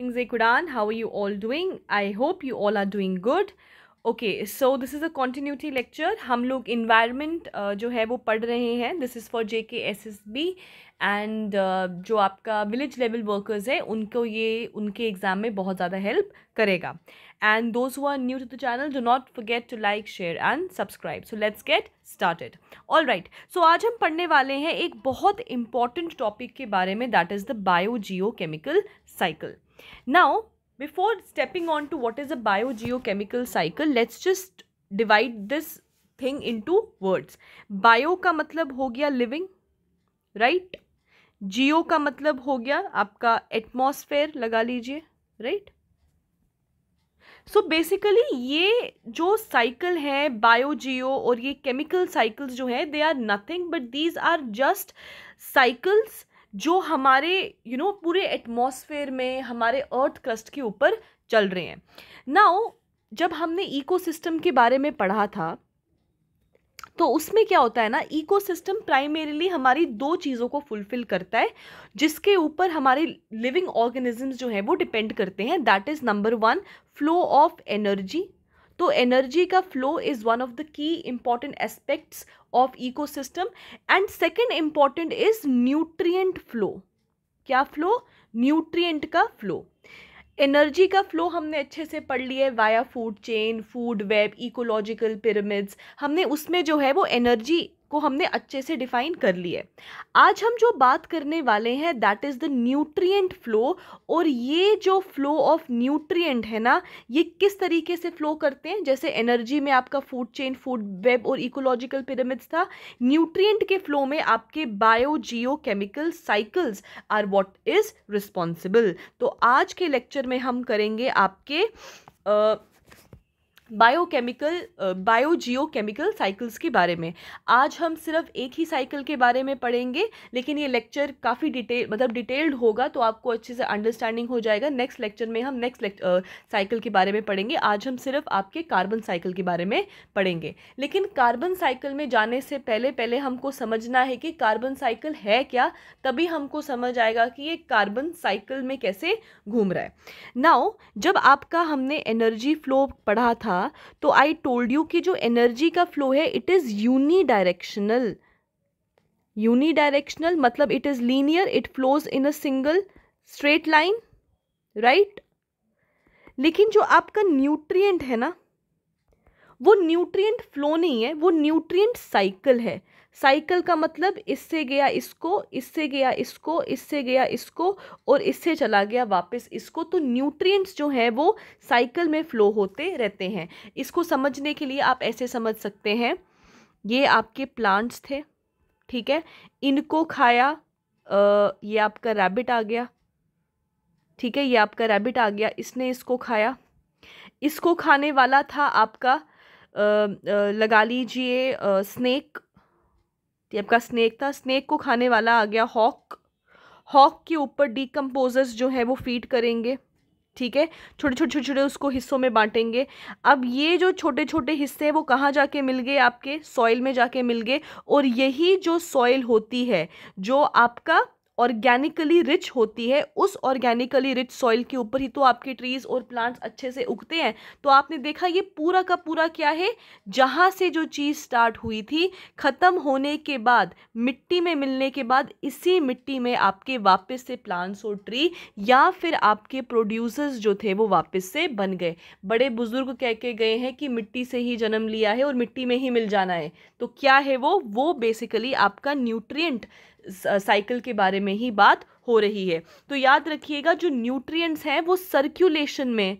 Quran, how are you all doing? I hope you all are doing good. Okay so this is a continuity lecture हम लोग environment uh, जो है वो पढ़ रहे हैं दिस इज़ फॉर जे के एस एस बी एंड जो आपका विलेज लेवल वर्कर्स है उनको ये उनके एग्ज़ाम में बहुत ज़्यादा हेल्प करेगा and those who new to the channel do not forget to like share and subscribe so let's get started all right so आज हम पढ़ने वाले हैं एक बहुत इंपॉर्टेंट टॉपिक के बारे में that is the biogeochemical cycle now before stepping on to what is a biogeochemical cycle let's just divide this thing into words bio का मतलब हो गया living right geo का मतलब हो गया आपका atmosphere लगा लीजिए right सो बेसिकली ये जो साइकिल है बायो जियो और ये केमिकल साइकिल्स जो हैं they are nothing but these are just cycles जो हमारे यू you नो know, पूरे एटमॉस्फेयर में हमारे अर्थ क्रस्ट के ऊपर चल रहे हैं नाउ जब हमने इकोसिस्टम के बारे में पढ़ा था तो उसमें क्या होता है ना इकोसिस्टम प्राइमेरीली हमारी दो चीज़ों को फुलफिल करता है जिसके ऊपर हमारे लिविंग ऑर्गेनिजम्स जो हैं वो डिपेंड करते हैं that is number one flow of energy तो एनर्जी का flow is one of the key important aspects of ecosystem and second important is nutrient flow क्या फ्लो न्यूट्रियट का फ्लो एनर्जी का फ्लो हमने अच्छे से पढ़ लिया है via food chain food web ecological pyramids हमने उसमें जो है वो एनर्जी को हमने अच्छे से डिफाइन कर लिया आज हम जो बात करने वाले हैं that is the nutrient flow और ये जो फ्लो ऑफ न्यूट्रिएंट है ना ये किस तरीके से फ्लो करते हैं जैसे एनर्जी में आपका फूड चेन फूड वेब और इकोलॉजिकल पिरामिड्स था न्यूट्रिएंट के फ्लो में आपके biogeochemical cycles are what is responsible तो आज के लेक्चर में हम करेंगे आपके uh, बायोकेमिकल बायोजियोकेमिकल साइकिल्स के बारे में आज हम सिर्फ एक ही साइकिल के बारे में पढ़ेंगे लेकिन ये लेक्चर काफ़ी डिटेल मतलब डिटेल्ड होगा तो आपको अच्छे से अंडरस्टैंडिंग हो जाएगा नेक्स्ट लेक्चर में हम नेक्स्ट साइकिल के बारे में पढ़ेंगे आज हम सिर्फ आपके कार्बन साइकिल के बारे में पढ़ेंगे लेकिन कार्बन साइकिल में जाने से पहले पहले हमको समझना है कि कार्बन साइकिल है क्या तभी हमको समझ आएगा कि ये कार्बन साइकिल में कैसे घूम रहा है नाउ जब आपका हमने एनर्जी फ्लो पढ़ा था था तो आई टोल्ड यू कि जो एनर्जी का फ्लो है it is unidirectional unidirectional मतलब it is linear it flows in a single straight line right लेकिन जो आपका न्यूट्रिएंट है ना वो न्यूट्रिएंट फ्लो नहीं है वो न्यूट्रिएंट साइकिल है साइकिल का मतलब इससे गया इसको इससे गया इसको इससे गया इसको और इससे चला गया वापस इसको तो न्यूट्रिएंट्स जो हैं वो साइकिल में फ़्लो होते रहते हैं इसको समझने के लिए आप ऐसे समझ सकते हैं ये आपके प्लांट्स थे ठीक है इनको खाया ये आपका रैबिट आ गया ठीक है ये आपका रैबिट आ गया इसने इसको खाया इसको खाने वाला था आपका आ, आ, लगा लीजिए स्नेक ये आपका स्नेक था स्नेक को खाने वाला आ गया हॉक हॉक के ऊपर डिकम्पोजर्स जो है वो फीड करेंगे ठीक है छोटे छोटे छोटे छोटे उसको हिस्सों में बांटेंगे अब ये जो छोटे छोटे हिस्से हैं वो कहाँ जाके मिल गए आपके सॉइल में जाके मिल गए और यही जो सॉइल होती है जो आपका ऑर्गेनिकली रिच होती है उस ऑर्गेनिकली रिच सॉइल के ऊपर ही तो आपके ट्रीज़ और प्लांट्स अच्छे से उगते हैं तो आपने देखा ये पूरा का पूरा क्या है जहाँ से जो चीज़ स्टार्ट हुई थी ख़त्म होने के बाद मिट्टी में मिलने के बाद इसी मिट्टी में आपके वापस से प्लांट्स और ट्री या फिर आपके प्रोड्यूसर्स जो थे वो वापस से बन गए बड़े बुज़ुर्ग कह के गए हैं कि मिट्टी से ही जन्म लिया है और मिट्टी में ही मिल जाना है तो क्या है वो वो बेसिकली आपका न्यूट्रिएंट साइकिल के बारे में ही बात हो रही है तो याद रखिएगा जो न्यूट्रिएंट्स हैं वो सर्क्यूलेशन में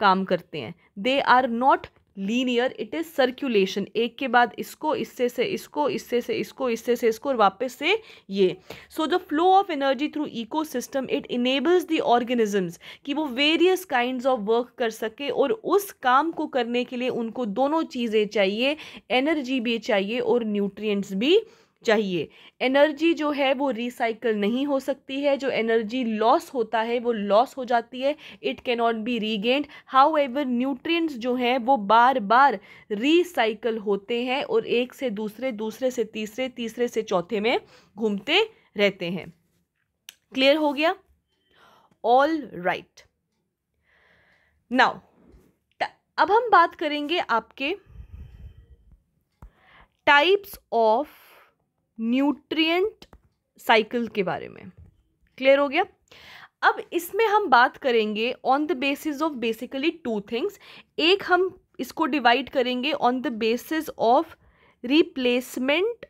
काम करते हैं they are not linear it is circulation एक के बाद इसको इससे से इसको इससे से इसको इससे से इसको और वापस से ये so the flow of energy through ecosystem it enables the organisms कि वो वेरियस काइंड ऑफ वर्क कर सके और उस काम को करने के लिए उनको दोनों चीज़ें चाहिए एनर्जी भी चाहिए और न्यूट्रिएंट्स भी चाहिए एनर्जी जो है वो रिसाइकल नहीं हो सकती है जो एनर्जी लॉस होता है वो लॉस हो जाती है it cannot be regained however nutrients जो हैं वो बार बार रिसाइकल होते हैं और एक से दूसरे दूसरे से तीसरे तीसरे से चौथे में घूमते रहते हैं क्लियर हो गया ऑल राइट नाउ अब हम बात करेंगे आपके टाइप्स ऑफ न्यूट्रिएंट साइकिल के बारे में क्लियर हो गया अब इसमें हम बात करेंगे on the basis of basically two things एक हम इसको डिवाइड करेंगे on the basis of replacement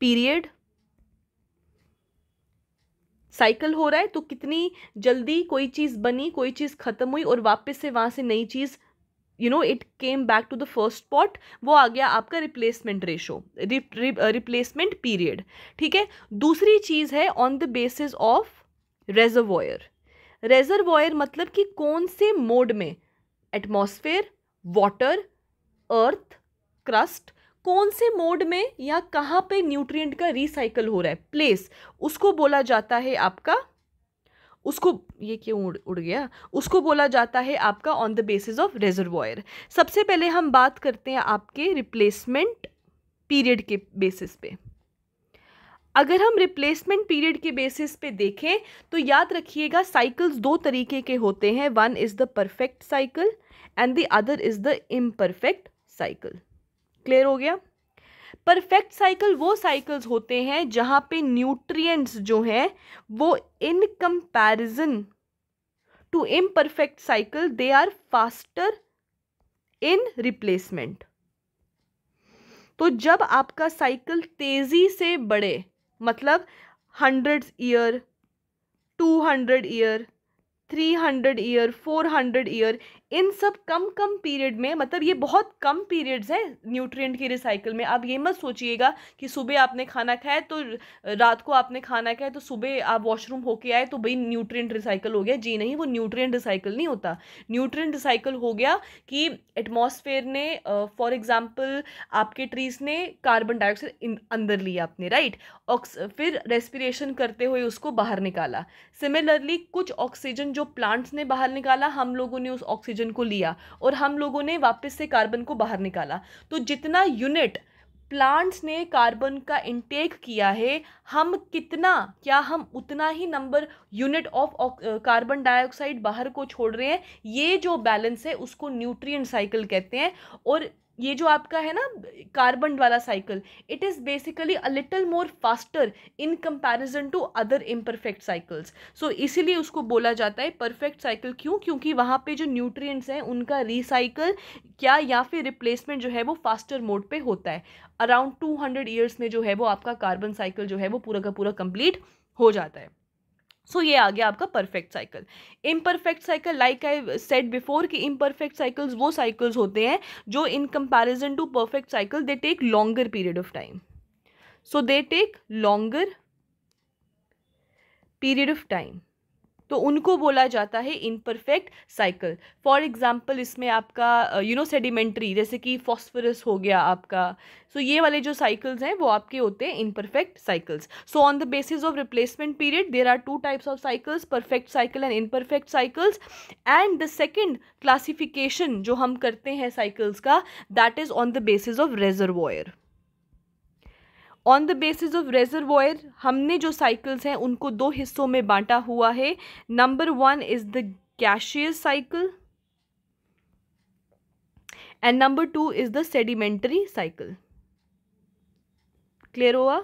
period cycle हो रहा है तो कितनी जल्दी कोई चीज़ बनी कोई चीज़ ख़त्म हुई और वापस से वहाँ से नई चीज़ you know it came back to the first spot वो आ गया आपका रिप्लेसमेंट रेशो रिप्लेसमेंट पीरियड ठीक है दूसरी चीज़ है on the basis of reservoir reservoir मतलब कि कौन से मोड में एटमोसफेयर वाटर अर्थ क्रस्ट कौन से मोड में या कहाँ पे न्यूट्रिएंट का रिसाइकल हो रहा है प्लेस उसको बोला जाता है आपका उसको ये क्यों उड़ उड़ गया उसको बोला जाता है आपका on the basis of reservoir सबसे पहले हम बात करते हैं आपके रिप्लेसमेंट पीरियड के बेसिस पे अगर हम रिप्लेसमेंट पीरियड के बेसिस पे देखें तो याद रखिएगा साइकिल्स दो तरीके के होते हैं one is the perfect cycle and the other is the imperfect cycle clear हो गया परफेक्ट साइकिल वो साइकिल्स होते हैं जहाँ पे न्यूट्रिएंट्स जो हैं वो in comparison to imperfect cycle they are faster in replacement तो जब आपका साइकिल तेज़ी से बढ़े मतलब hundred year two hundred year three hundred year four hundred year इन सब कम कम पीरियड में मतलब ये बहुत कम पीरियड्स हैं न्यूट्रिएंट की रिसाइकिल में आप ये मत सोचिएगा कि सुबह आपने खाना खाया तो रात को आपने खाना खाया तो सुबह आप वॉशरूम होके आए तो भाई न्यूट्रिएंट रिसाइकल हो गया जी नहीं वो न्यूट्रिएंट रिसाइकल नहीं होता न्यूट्रिएंट रिसाइकल हो गया कि एटमोसफेयर ने फॉर uh, एग्ज़ाम्पल आपके ट्रीज़ ने कार्बन डाइऑक्साइड अंदर लिया आपने राइट ऑक्स फिर रेस्पिरेशन करते हुए उसको बाहर निकाला सिमिलरली कुछ ऑक्सीजन जो जो प्लांट्स ने बाहर निकाला हम लोगों ने उस ऑक्सीजन को लिया और हम लोगों ने वापस से कार्बन को बाहर निकाला तो जितना यूनिट प्लांट्स ने कार्बन का इंटेक किया है हम कितना क्या हम उतना ही number unit of carbon dioxide बाहर को छोड़ रहे हैं ये जो बैलेंस है उसको न्यूट्रिएंट साइकिल कहते हैं और ये जो आपका है ना कार्बन वाला cycle it is basically a little more faster in comparison to other imperfect cycles so इसीलिए उसको बोला जाता है परफेक्ट साइकिल क्यों क्योंकि वहाँ पे जो न्यूट्रिएंट्स हैं उनका रिसाइकिल क्या या फिर रिप्लेसमेंट जो है वो फास्टर मोड पे होता है अराउंड टू हंड्रेड ईयर्स में जो है वो आपका कार्बन साइकिल जो है वो पूरा का पूरा कंप्लीट हो जाता है सो so, ये आ गया आपका perfect cycle imperfect cycle like I said before कि इम्परफेक्ट साइकिल्स वो साइकिल्स होते हैं जो in comparison to perfect cycle they take longer period of time so they take longer period of time तो उनको बोला जाता है इनपरफेक्ट साइकिल फॉर एग्ज़ाम्पल इसमें आपका यू नो सेडिमेंट्री जैसे कि फॉस्फोरस हो गया आपका सो so, ये वाले जो साइकिल्स हैं वो आपके होते हैं imperfect cycles so on the basis of replacement period there are two types of cycles perfect cycle and imperfect cycles and the second classification जो हम करते हैं साइकिल्स का that is on the basis of reservoir on the basis of reservoir हमने जो cycles हैं उनको दो हिस्सों में बांटा हुआ है number one is the gaseous cycle and number two is the sedimentary cycle clear हुआ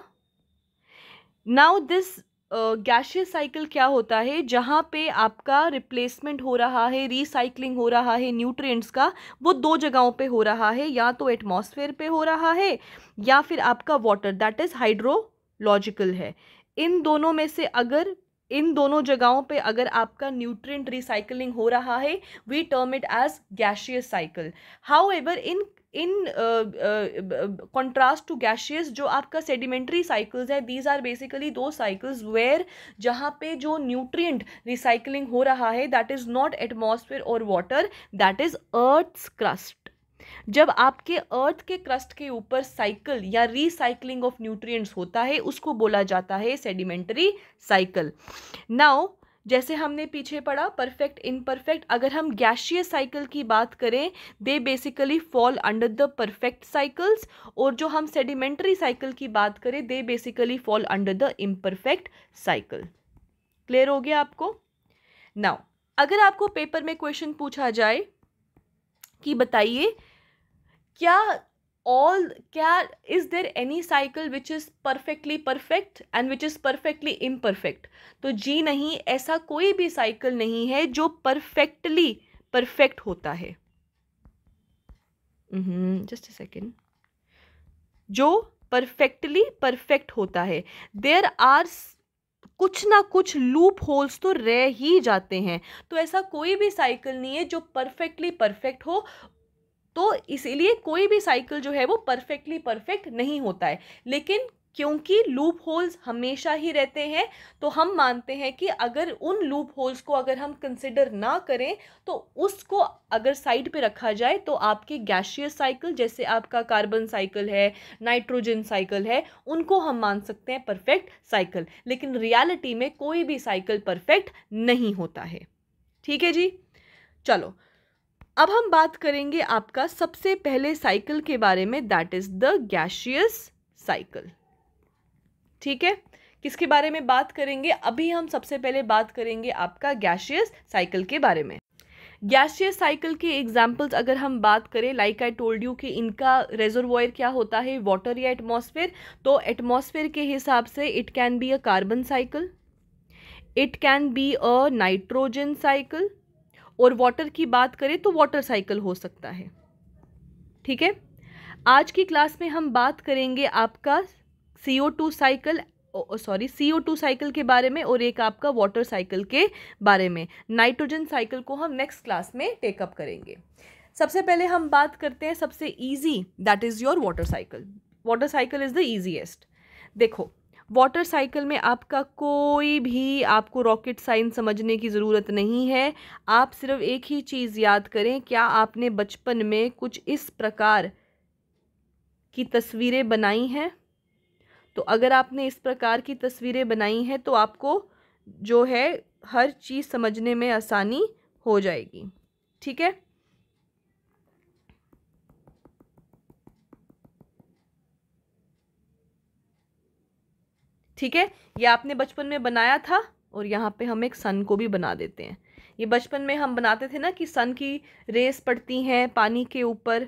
नाउ दिस गैशियस साइकिल क्या होता है जहाँ पे आपका रिप्लेसमेंट हो रहा है रिसाइकलिंग हो रहा है न्यूट्रिएंट्स का वो दो जगहों पे हो रहा है या तो एटमॉस्फेयर पे हो रहा है या फिर आपका वाटर दैट इज़ हाइड्रोलॉजिकल है इन दोनों में से अगर इन दोनों जगहों पे अगर आपका न्यूट्रिएंट रिसाइकलिंग हो रहा है we term it as gaseous cycle however in in contrast to gaseous जो आपका सेडिमेंट्री साइकिल्स है दीज आर बेसिकली दो साइकिल्स वेयर जहाँ पे जो न्यूट्रिएंट रिसाइकलिंग हो रहा है दैट इज़ नॉट एटमॉस्फेयर और water that is earth's crust जब आपके अर्थ के क्रस्ट के ऊपर साइकिल या रिसाइकलिंग ऑफ न्यूट्रिएंट्स होता है उसको बोला जाता है सेडिमेंटरी साइकिल नाउ जैसे हमने पीछे पढ़ा परफेक्ट इनपरफेक्ट अगर हम गैशियस साइकिल की बात करें they basically fall under the perfect cycles और जो हम सेडिमेंट्री साइकिल की बात करें they basically fall under the imperfect cycle clear हो गया आपको नाउ अगर आपको पेपर में क्वेश्चन पूछा जाए कि बताइए क्या ऑल क्या is there any cycle which is perfectly perfect and which is perfectly imperfect तो जी नहीं ऐसा कोई भी साइकिल नहीं है जो परफेक्टली परफेक्ट होता है जस्ट अ सेकेंड जो परफेक्टली परफेक्ट होता है देर आर कुछ ना कुछ लूप होल्स तो रह ही जाते हैं तो ऐसा कोई भी साइकिल नहीं है जो परफेक्टली परफेक्ट हो तो इसीलिए कोई भी साइकिल जो है वो परफेक्टली परफेक्ट नहीं होता है लेकिन क्योंकि लूप होल्स हमेशा ही रहते हैं तो हम मानते हैं कि अगर उन लूप होल्स को अगर हम कंसिडर ना करें तो उसको अगर साइड पे रखा जाए तो आपके गैशियस साइकिल जैसे आपका कार्बन साइकिल है नाइट्रोजन साइकिल है उनको हम मान सकते हैं परफेक्ट साइकिल लेकिन रियलिटी में कोई भी साइकिल परफेक्ट नहीं होता है ठीक है जी चलो अब हम बात करेंगे आपका सबसे पहले साइकिल के बारे में that is the gaseous cycle ठीक है किसके बारे में बात करेंगे अभी हम सबसे पहले बात करेंगे आपका गैशियस साइकिल के बारे में गैशियस साइकिल के एग्जाम्पल्स अगर हम बात करें लाइक आई टोल्ड यू कि इनका रेजोरवायर क्या होता है वाटर या एटमॉस्फेयर तो एटमॉस्फेयर के हिसाब से it can be a carbon cycle it can be a nitrogen cycle और वाटर की बात करें तो वाटर साइकिल हो सकता है ठीक है आज की क्लास में हम बात करेंगे आपका C O two cycle sorry C O two cycle के बारे में और एक आपका वाटर साइकिल के बारे में नाइट्रोजन साइकिल को हम नेक्स्ट क्लास में टेकअप करेंगे सबसे पहले हम बात करते हैं सबसे easy that is your water cycle water cycle is the easiest देखो वाटर साइकिल में आपका कोई भी आपको रॉकेट साइंस समझने की ज़रूरत नहीं है आप सिर्फ एक ही चीज़ याद करें क्या आपने बचपन में कुछ इस प्रकार की तस्वीरें बनाई हैं तो अगर आपने इस प्रकार की तस्वीरें बनाई हैं तो आपको जो है हर चीज़ समझने में आसानी हो जाएगी ठीक है ठीक है ये आपने बचपन में बनाया था और यहाँ पे हम एक सन को भी बना देते हैं ये बचपन में हम बनाते थे ना कि सन की रेस पड़ती हैं पानी के ऊपर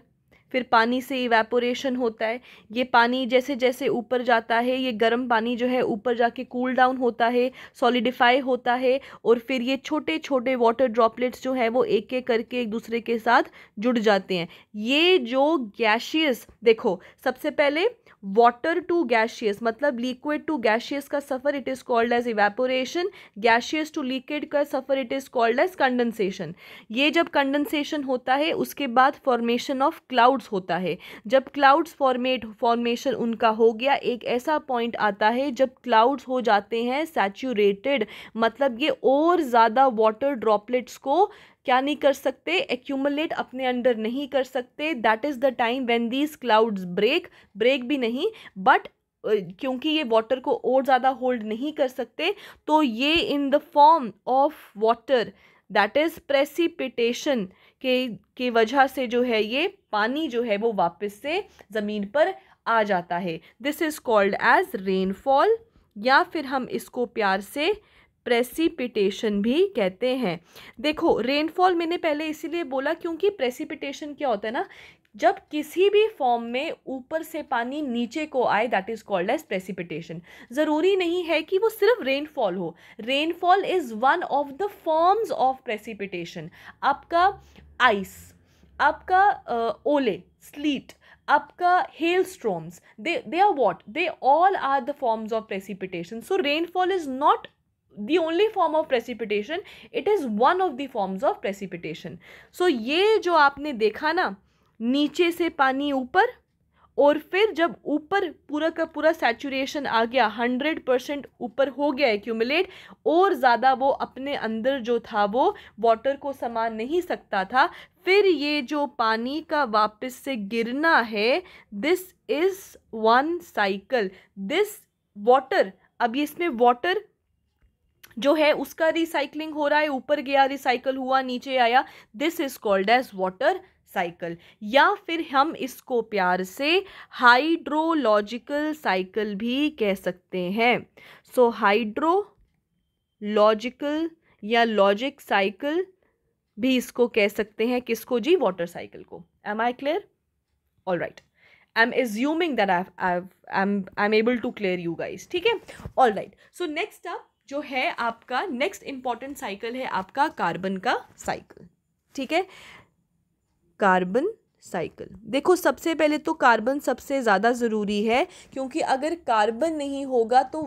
फिर पानी से इवेपोरेशन होता है ये पानी जैसे जैसे ऊपर जाता है ये गर्म पानी जो है ऊपर जाके कूल डाउन होता है सॉलिडिफाई होता है और फिर ये छोटे छोटे वाटर ड्रॉपलेट्स जो हैं वो एक एक करके एक दूसरे के साथ जुड़ जाते हैं ये जो गैशियस देखो सबसे पहले वाटर टू गैशियस मतलब लिक्विड टू गैशियस का सफ़र it is called as evaporation gaseous to liquid का सफ़र it is called as condensation ये जब कंडेंसेशन होता है उसके बाद फॉर्मेशन ऑफ क्लाउड्स होता है जब क्लाउड्स फॉर्मेट फॉर्मेशन उनका हो गया एक ऐसा पॉइंट आता है जब क्लाउड्स हो जाते हैं सैचुरेटेड मतलब ये और ज़्यादा वाटर ड्रॉपलेट्स को क्या नहीं कर सकते एक्यूमुलेट अपने अंडर नहीं कर सकते that is the time when these clouds break break भी नहीं बट क्योंकि ये वाटर को और ज़्यादा होल्ड नहीं कर सकते तो ये in the form of water that is precipitation के के वजह से जो है ये पानी जो है वो वापस से ज़मीन पर आ जाता है this is called as rainfall या फिर हम इसको प्यार से प्रेसिपिटेशन भी कहते हैं देखो रेनफॉल मैंने पहले इसीलिए बोला क्योंकि प्रेसिपिटेशन क्या होता है ना जब किसी भी फॉर्म में ऊपर से पानी नीचे को आए that is called as precipitation ज़रूरी नहीं है कि वो सिर्फ रेनफॉल हो rainfall is one of the forms of precipitation आपका आइस आपका ओले स्लीट आपका hail storms they they are what they all are the forms of precipitation so rainfall is not the only form of precipitation it is one of the forms of precipitation so ये जो आपने देखा ना नीचे से पानी ऊपर और फिर जब ऊपर पूरा का पूरा सैचुरेशन आ गया हंड्रेड परसेंट ऊपर हो गया एक्यूमुलेट और ज़्यादा वो अपने अंदर जो था वो वाटर को समा नहीं सकता था फिर ये जो पानी का वापस से गिरना है this is one cycle this water अब इसमें वाटर जो है उसका रिसाइकलिंग हो रहा है ऊपर गया रिसाइकल हुआ नीचे आया this is called as water cycle या फिर हम इसको प्यार से हाइड्रोलॉजिकल साइकिल भी कह सकते हैं सो हाइड्रो लॉजिकल या लॉजिक साइकिल भी इसको कह सकते हैं किसको जी वाटर साइकिल को am I clear all right I am assuming that I I am I am able to clear you guys ठीक है ऑल राइट सो नेक्स्ट आप जो है आपका नेक्स्ट इंपॉर्टेंट साइकिल है आपका कार्बन का साइकिल ठीक है कार्बन साइकिल देखो सबसे पहले तो कार्बन सबसे ज़्यादा ज़रूरी है क्योंकि अगर कार्बन नहीं होगा तो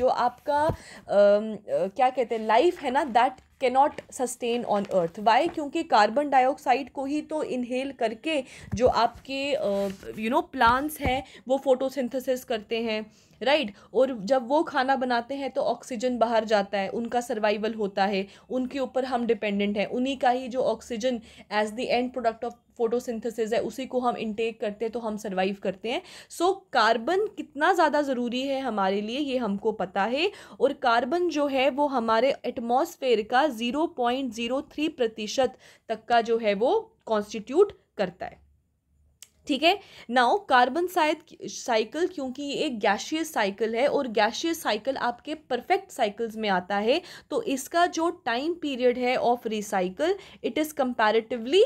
जो आपका आ, क्या कहते हैं लाइफ है ना that cannot sustain on earth why क्योंकि कार्बन डाइऑक्साइड को ही तो इनहेल करके जो आपके यू नो प्लांट्स हैं वो फोटोसिंथेसिस करते हैं राइट और जब वो खाना बनाते हैं तो ऑक्सीजन बाहर जाता है उनका सर्वाइवल होता है उनके ऊपर हम डिपेंडेंट हैं उन्हीं का ही जो oxygen as the end product of photosynthesis है उसी को हम इनटेक करते हैं तो हम सर्वाइव करते हैं सो so, कार्बन कितना ज़्यादा ज़रूरी है हमारे लिए ये हमको पता है और कार्बन जो है वो हमारे एटमोसफेयर का ज़ीरो पॉइंट ज़ीरो थ्री प्रतिशत तक का जो है वो कॉन्स्टिट्यूट करता है ठीक है नाउ कार्बन साइड साइकिल क्योंकि ये एक गैशियस साइकिल है और गैशियस साइकिल आपके परफेक्ट साइकिल्स में आता है तो इसका जो टाइम पीरियड है of recycle it is comparatively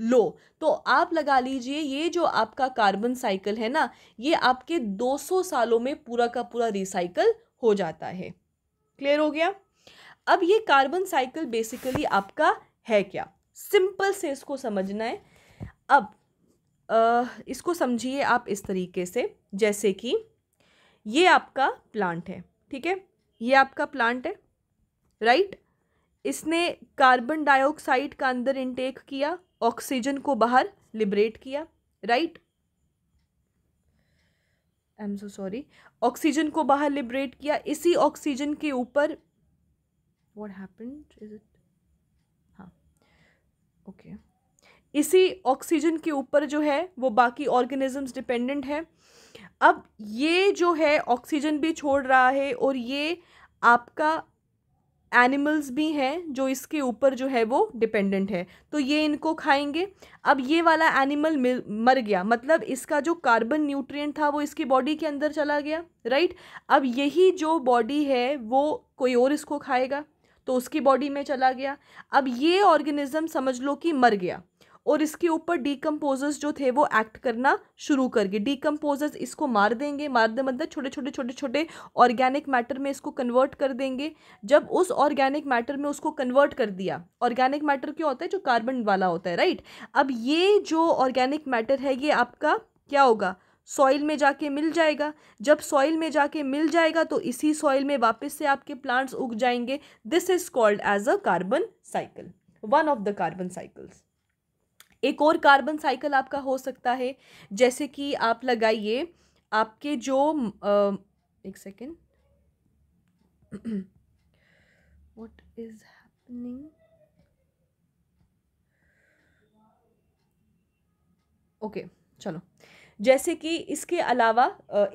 low तो आप लगा लीजिए ये जो आपका कार्बन साइकिल है ना ये आपके 200 सालों में पूरा का पूरा रिसाइकल हो जाता है क्लियर हो गया अब ये कार्बन साइकिल बेसिकली आपका है क्या सिंपल से इसको समझना है अब इसको समझिए आप इस तरीके से जैसे कि ये आपका प्लांट है ठीक है ये आपका प्लांट है राइट इसने कार्बन डाइऑक्साइड का अंदर इनटेक किया ऑक्सीजन को बाहर लिबरेट किया right I am so sorry oxygen को बाहर लिबरेट किया इसी ऑक्सीजन के ऊपर व्हाट हैपेंड इज इट हाँ ओके okay. इसी ऑक्सीजन के ऊपर जो है वो बाकी ऑर्गेनिजम्स डिपेंडेंट हैं अब ये जो है ऑक्सीजन भी छोड़ रहा है और ये आपका एनिमल्स भी हैं जो इसके ऊपर जो है वो डिपेंडेंट है तो ये इनको खाएंगे अब ये वाला एनिमल मर गया मतलब इसका जो कार्बन न्यूट्रिएंट था वो इसकी बॉडी के अंदर चला गया राइट अब यही जो बॉडी है वो कोई और इसको खाएगा तो उसकी बॉडी में चला गया अब ये ऑर्गेनिज़म समझ लो कि मर गया और इसके ऊपर डीकम्पोजर्स जो थे वो एक्ट करना शुरू कर गए डीकम्पोजर्स इसको मार देंगे मार दे मतलब छोटे छोटे छोटे छोटे ऑर्गेनिक मैटर में इसको कन्वर्ट कर देंगे जब उस ऑर्गेनिक मैटर में उसको कन्वर्ट कर दिया ऑर्गेनिक मैटर क्या होता है जो कार्बन वाला होता है राइट अब ये जो ऑर्गेनिक मैटर है ये आपका क्या होगा सॉइल में जाके मिल जाएगा जब सॉइल में जाके मिल जाएगा तो इसी सॉइल में वापस से आपके प्लांट्स उग जाएंगे this is called as a carbon cycle one of the carbon cycles एक और कार्बन साइकिल आपका हो सकता है जैसे कि आप लगाइए आपके जो आ, एक second what is happening okay चलो जैसे कि इसके अलावा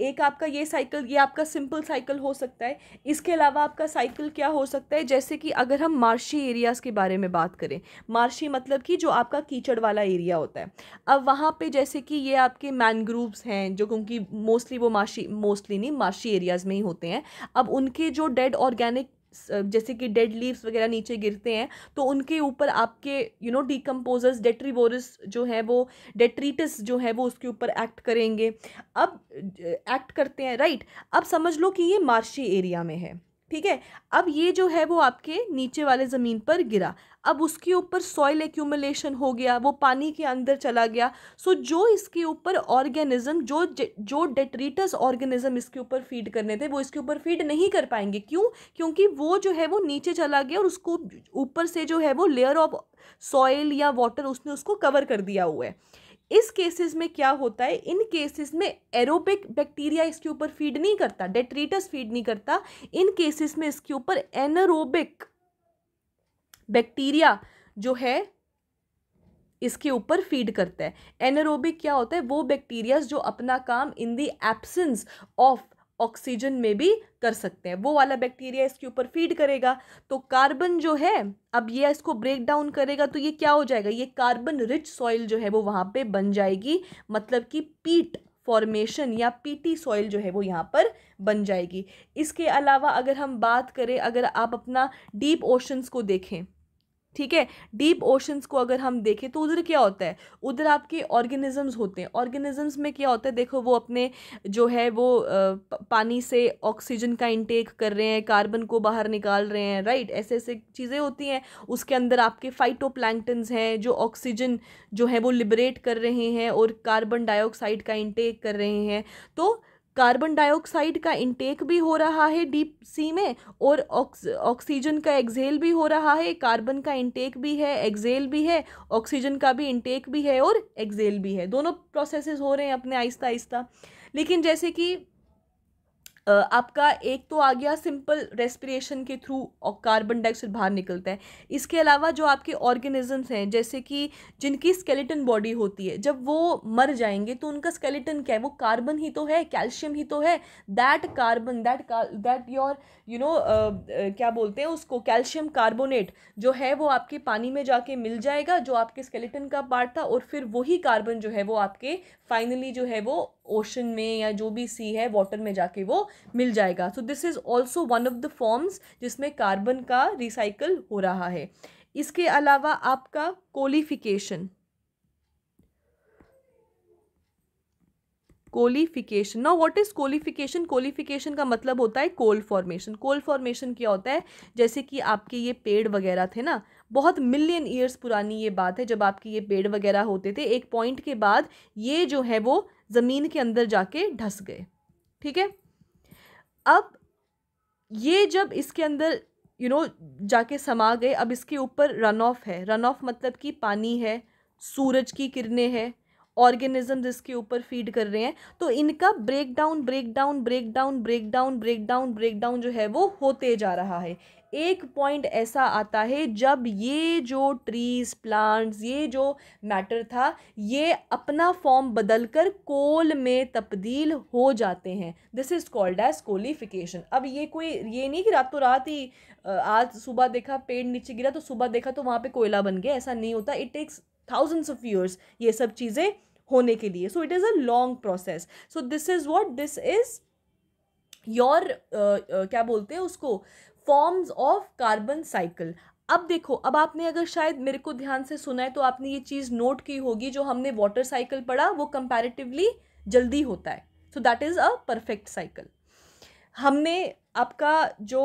एक आपका ये साइकिल ये आपका सिंपल साइकिल हो सकता है इसके अलावा आपका साइकिल क्या हो सकता है जैसे कि अगर हम मार्शी एरियाज़ के बारे में बात करें मार्शी मतलब कि जो आपका कीचड़ वाला एरिया होता है अब वहाँ पे जैसे कि ये आपके मैनग्रूव्स हैं जो क्योंकि मोस्टली वो मार्शी मोस्टली नहीं मार्शी एरियाज़ में ही होते हैं अब उनके जो डेड ऑर्गेनिक जैसे कि डेड लीव्स वगैरह नीचे गिरते हैं तो उनके ऊपर आपके यू नो डिकम्पोजर्स डेट्रीवोरस जो है वो डेट्रीटस जो है वो उसके ऊपर एक्ट करेंगे अब एक्ट करते हैं राइट अब समझ लो कि ये मार्शी एरिया में है ठीक है अब ये जो है वो आपके नीचे वाले ज़मीन पर गिरा अब उसके ऊपर सॉइल एक्यूमलेशन हो गया वो पानी के अंदर चला गया सो जो इसके ऊपर ऑर्गेनिज्म जो जो डेट्रीटस ऑर्गेनिज्म इसके ऊपर फीड करने थे वो इसके ऊपर फीड नहीं कर पाएंगे क्यों क्योंकि वो जो है वो नीचे चला गया और उसको ऊपर से जो है वो लेयर ऑफ सॉइल या वाटर उसने उसको कवर कर दिया हुआ है इस केसेस में क्या होता है इन केसेस में एरोबिक बैक्टीरिया इसके ऊपर फीड नहीं करता डेट्रीटस फीड नहीं करता इन केसेस में इसके ऊपर एनरोबिक बैक्टीरिया जो है इसके ऊपर फीड करता है एनरोबिक क्या होता है वो बैक्टीरियाज जो अपना काम in the absence of oxygen में भी कर सकते हैं वो वाला बैक्टीरिया इसके ऊपर फीड करेगा तो कार्बन जो है अब ये इसको ब्रेक डाउन करेगा तो ये क्या हो जाएगा ये कार्बन रिच सॉइल जो है वो वहाँ पे बन जाएगी मतलब कि पीट फॉर्मेशन या पीटी सॉइल जो है वो यहाँ पर बन जाएगी इसके अलावा अगर हम बात करें अगर आप अपना डीप ओशंस को देखें ठीक है डीप ओशंस को अगर हम देखें तो उधर क्या होता है उधर आपके ऑर्गेनिजम्स होते हैं ऑर्गेनिजम्स में क्या होता है देखो वो अपने जो है वो पानी से ऑक्सीजन का इंटेक कर रहे हैं कार्बन को बाहर निकाल रहे हैं राइट ऐसे ऐसे चीज़ें होती हैं उसके अंदर आपके फाइटो हैं जो ऑक्सीजन जो है वो लिबरेट कर रहे हैं और कार्बन डाइऑक्साइड का इंटेक कर रहे हैं तो कार्बन डाइऑक्साइड का इंटेक भी हो रहा है डीप सी में और ऑक्सीजन का एक्जेल भी हो रहा है कार्बन का इंटेक भी है एक्जेल भी है ऑक्सीजन का भी इंटेक भी है और एक्जेल भी है दोनों प्रोसेसेस हो रहे हैं अपने आहिस्ता आहिस्ता लेकिन जैसे कि आपका एक तो आ गया सिंपल रेस्पिरेशन के थ्रू और कार्बन डाइऑक्साइड बाहर निकलता है इसके अलावा जो आपके ऑर्गेनिजम्स हैं जैसे कि जिनकी स्केलेटन बॉडी होती है जब वो मर जाएंगे तो उनका स्केलेटन क्या है वो कार्बन ही तो है कैल्शियम ही तो है that carbon that that your you know क्या बोलते हैं उसको कैल्शियम कार्बोनेट जो है वो आपके पानी में जाके मिल जाएगा जो आपके स्केलेटन का पार्ट था और फिर वही कार्बन जो है वो आपके फाइनली जो है वो ओशन में या जो भी सी है वाटर में जाके वो मिल जाएगा so this is also one of the forms जिसमें कार्बन का रिसाइकल हो रहा है इसके अलावा आपका कोलिफिकेशन कोलिफिकेशन ना व्हाट इज कोलिफिकेशन कोलिफिकेशन का मतलब होता है कोल फॉर्मेशन कोल फॉर्मेशन क्या होता है जैसे कि आपके ये पेड़ वगैरह थे ना बहुत मिलियन ईयर्स पुरानी ये बात है जब आपके ये पेड़ वगैरह होते थे एक पॉइंट के बाद ये जो है वो ज़मीन के अंदर जाके ढस गए ठीक है अब ये जब इसके अंदर यू you नो know, जाके समा गए अब इसके ऊपर रन ऑफ है रन ऑफ मतलब कि पानी है सूरज की किरणें हैं ऑर्गेनिज्म इसके ऊपर फीड कर रहे हैं तो इनका break down break down break down break down break down break down जो है वो होते जा रहा है एक पॉइंट ऐसा आता है जब ये जो ट्रीज प्लांट्स ये जो मैटर था ये अपना फॉर्म बदल कर कोल में तब्दील हो जाते हैं this is called as coalification अब ये कोई ये नहीं कि रातों रात ही आज सुबह देखा पेड़ नीचे गिरा तो सुबह देखा तो वहाँ पे कोयला बन गया ऐसा नहीं होता it takes thousands of years ये सब चीज़ें होने के लिए so it is a long process so this is what this is your क्या बोलते हैं उसको फॉर्म्स ऑफ कार्बन साइकिल अब देखो अब आपने अगर शायद मेरे को ध्यान से सुना है तो आपने ये चीज़ नोट की होगी जो हमने वाटर साइकिल पढ़ा वो कंपैरेटिवली जल्दी होता है so that is a perfect cycle हमने आपका जो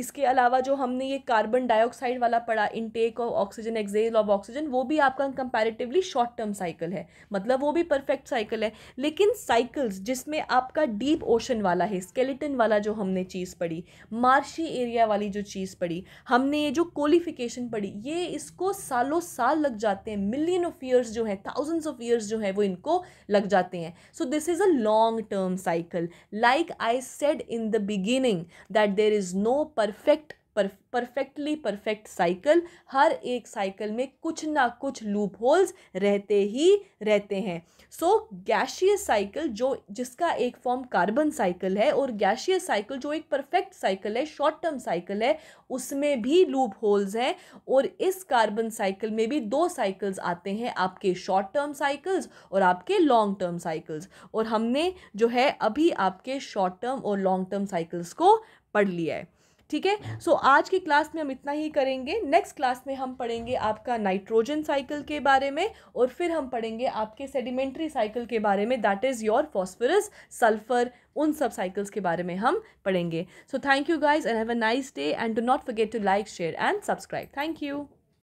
इसके अलावा जो हमने ये कार्बन डाइऑक्साइड वाला पढ़ा intake of oxygen exhale of oxygen वो भी आपका कंपैरेटिवली शॉर्ट टर्म साइकिल है मतलब वो भी परफेक्ट साइकिल है लेकिन साइकिल्स जिसमें आपका डीप ओशन वाला है स्केलेटन वाला जो हमने चीज़ पढ़ी मार्शी एरिया वाली जो चीज़ पढ़ी हमने ये जो कोलिफिकेशन पढ़ी ये इसको सालों साल लग जाते हैं मिलियन ऑफ ईयर्स जो हैं थाउजेंड्स ऑफ ईयर्स जो हैं वो इनको लग जाते हैं so this is a long term cycle like I said in the begin beginning that there is no perfect perfectly perfect cycle हर एक साइकिल में कुछ ना कुछ लूप होल्स रहते ही रहते हैं सो गैशियस साइकिल जो जिसका एक फॉर्म कार्बन साइकिल है और गैशियस साइकिल जो एक परफेक्ट साइकिल है शॉर्ट टर्म साइकिल है उसमें भी लूप होल्स हैं और इस कार्बन साइकिल में भी दो साइकिल्स आते हैं आपके शॉर्ट टर्म साइकिल्स और आपके लॉन्ग टर्म साइकिल्स और हमने जो है अभी आपके शॉर्ट टर्म और लॉन्ग टर्म साइकिल्स को पढ़ लिया है ठीक है सो हाँ। आज की क्लास में हम इतना ही करेंगे नेक्स्ट क्लास में हम पढ़ेंगे आपका नाइट्रोजन साइकिल के बारे में और फिर हम पढ़ेंगे आपके सेडिमेंट्री साइकिल के बारे में that is your phosphorus sulphur उन सब साइकिल्स के बारे में हम पढ़ेंगे so thank you guys and have a nice day and do not forget to like share and subscribe thank you